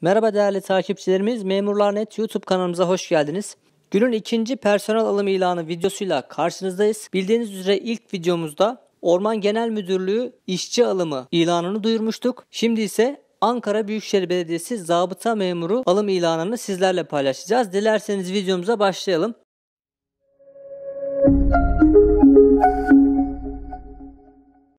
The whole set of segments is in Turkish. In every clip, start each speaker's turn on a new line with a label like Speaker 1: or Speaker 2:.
Speaker 1: Merhaba değerli takipçilerimiz, Memurlar Net YouTube kanalımıza hoş geldiniz. Günün ikinci personel alım ilanı videosuyla karşınızdayız. Bildiğiniz üzere ilk videomuzda Orman Genel Müdürlüğü işçi alımı ilanını duyurmuştuk. Şimdi ise Ankara Büyükşehir Belediyesi zabıta memuru alım ilanını sizlerle paylaşacağız. Dilerseniz videomuza başlayalım. Müzik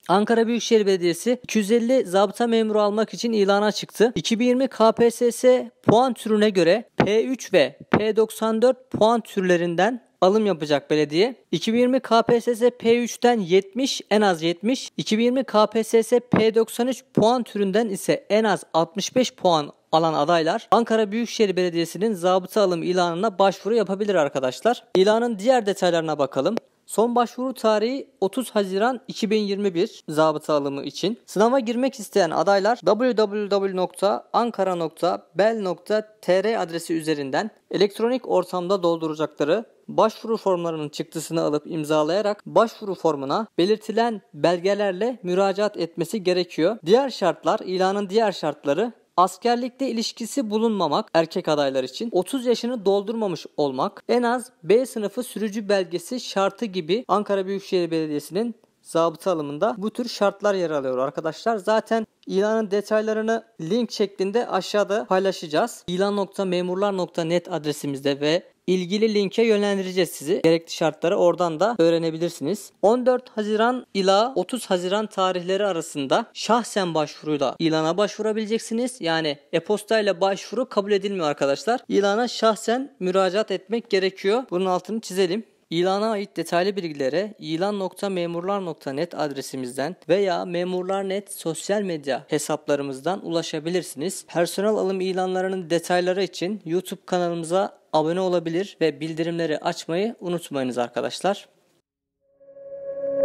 Speaker 1: Ankara Büyükşehir Belediyesi 250 zabıta memuru almak için ilana çıktı. 2020 KPSS puan türüne göre P3 ve P94 puan türlerinden alım yapacak belediye. 2020 KPSS P3'ten 70 en az 70, 2020 KPSS P93 puan türünden ise en az 65 puan alan adaylar Ankara Büyükşehir Belediyesi'nin zabıta alım ilanına başvuru yapabilir arkadaşlar. İlanın diğer detaylarına bakalım. Son başvuru tarihi 30 Haziran 2021 zabıta alımı için. Sınava girmek isteyen adaylar www.ankara.bel.tr adresi üzerinden elektronik ortamda dolduracakları başvuru formlarının çıktısını alıp imzalayarak başvuru formuna belirtilen belgelerle müracaat etmesi gerekiyor. Diğer şartlar, ilanın diğer şartları askerlikte ilişkisi bulunmamak erkek adaylar için, 30 yaşını doldurmamış olmak, en az B sınıfı sürücü belgesi şartı gibi Ankara Büyükşehir Belediyesi'nin zabıta alımında bu tür şartlar yer alıyor arkadaşlar. Zaten ilanın detaylarını link şeklinde aşağıda paylaşacağız. ilan.memurlar.net adresimizde ve ilgili linke yönlendireceğiz sizi. Gerekli şartları oradan da öğrenebilirsiniz. 14 Haziran ila 30 Haziran tarihleri arasında şahsen başvuruyla ilana başvurabileceksiniz. Yani e-posta başvuru kabul edilmiyor arkadaşlar. İlana şahsen müracaat etmek gerekiyor. Bunun altını çizelim. İlana ait detaylı bilgilere ilan.memurlar.net adresimizden veya memurlar.net sosyal medya hesaplarımızdan ulaşabilirsiniz. Personel alım ilanlarının detayları için YouTube kanalımıza abone olabilir ve bildirimleri açmayı unutmayınız arkadaşlar.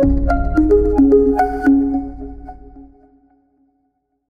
Speaker 1: Müzik